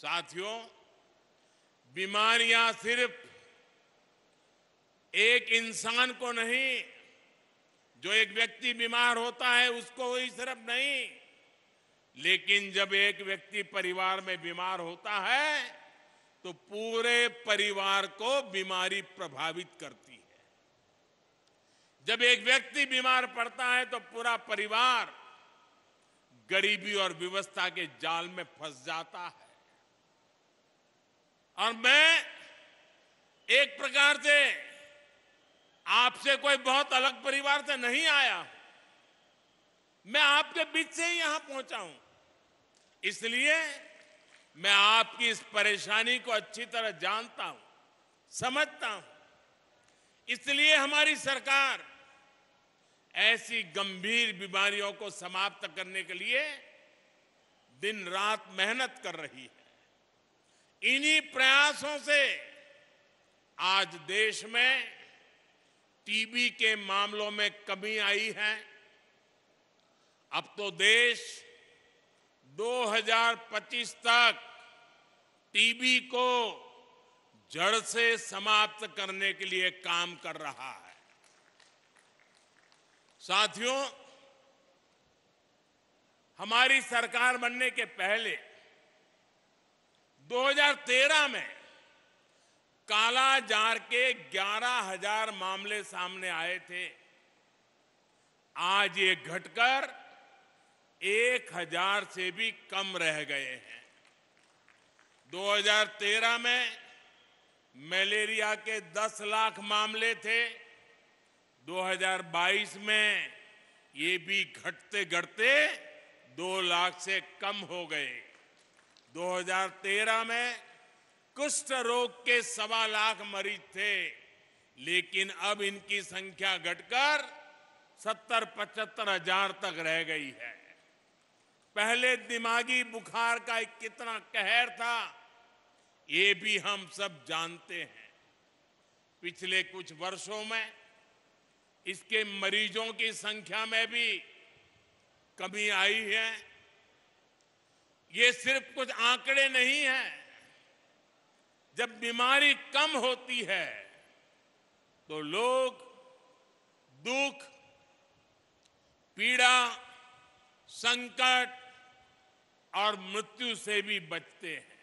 साथियों बीमारियां सिर्फ एक इंसान को नहीं जो एक व्यक्ति बीमार होता है उसको ही सिर्फ नहीं लेकिन जब एक व्यक्ति परिवार में बीमार होता है तो पूरे परिवार को बीमारी प्रभावित करती है जब एक व्यक्ति बीमार पड़ता है तो पूरा परिवार गरीबी और व्यवस्था के जाल में फंस जाता है और मैं एक प्रकार से आपसे कोई बहुत अलग परिवार से नहीं आया मैं आपके बीच से ही यहां पहुंचा हूं इसलिए मैं आपकी इस परेशानी को अच्छी तरह जानता हूं समझता हूं इसलिए हमारी सरकार ऐसी गंभीर बीमारियों को समाप्त करने के लिए दिन रात मेहनत कर रही है इन्हीं प्रयासों से आज देश में टीबी के मामलों में कमी आई है अब तो देश 2025 तक टीबी को जड़ से समाप्त करने के लिए काम कर रहा है साथियों हमारी सरकार बनने के पहले 2013 में कालाजार के 11,000 मामले सामने आए थे आज ये घटकर 1,000 से भी कम रह गए हैं 2013 में मलेरिया के 10 लाख मामले थे 2022 में ये भी घटते घटते 2 लाख से कम हो गए 2013 में कुष्ठ रोग के सवा लाख मरीज थे लेकिन अब इनकी संख्या घटकर सत्तर पचहत्तर हजार तक रह गई है पहले दिमागी बुखार का एक कितना कहर था ये भी हम सब जानते हैं पिछले कुछ वर्षों में इसके मरीजों की संख्या में भी कमी आई है ये सिर्फ कुछ आंकड़े नहीं है जब बीमारी कम होती है तो लोग दुख पीड़ा संकट और मृत्यु से भी बचते हैं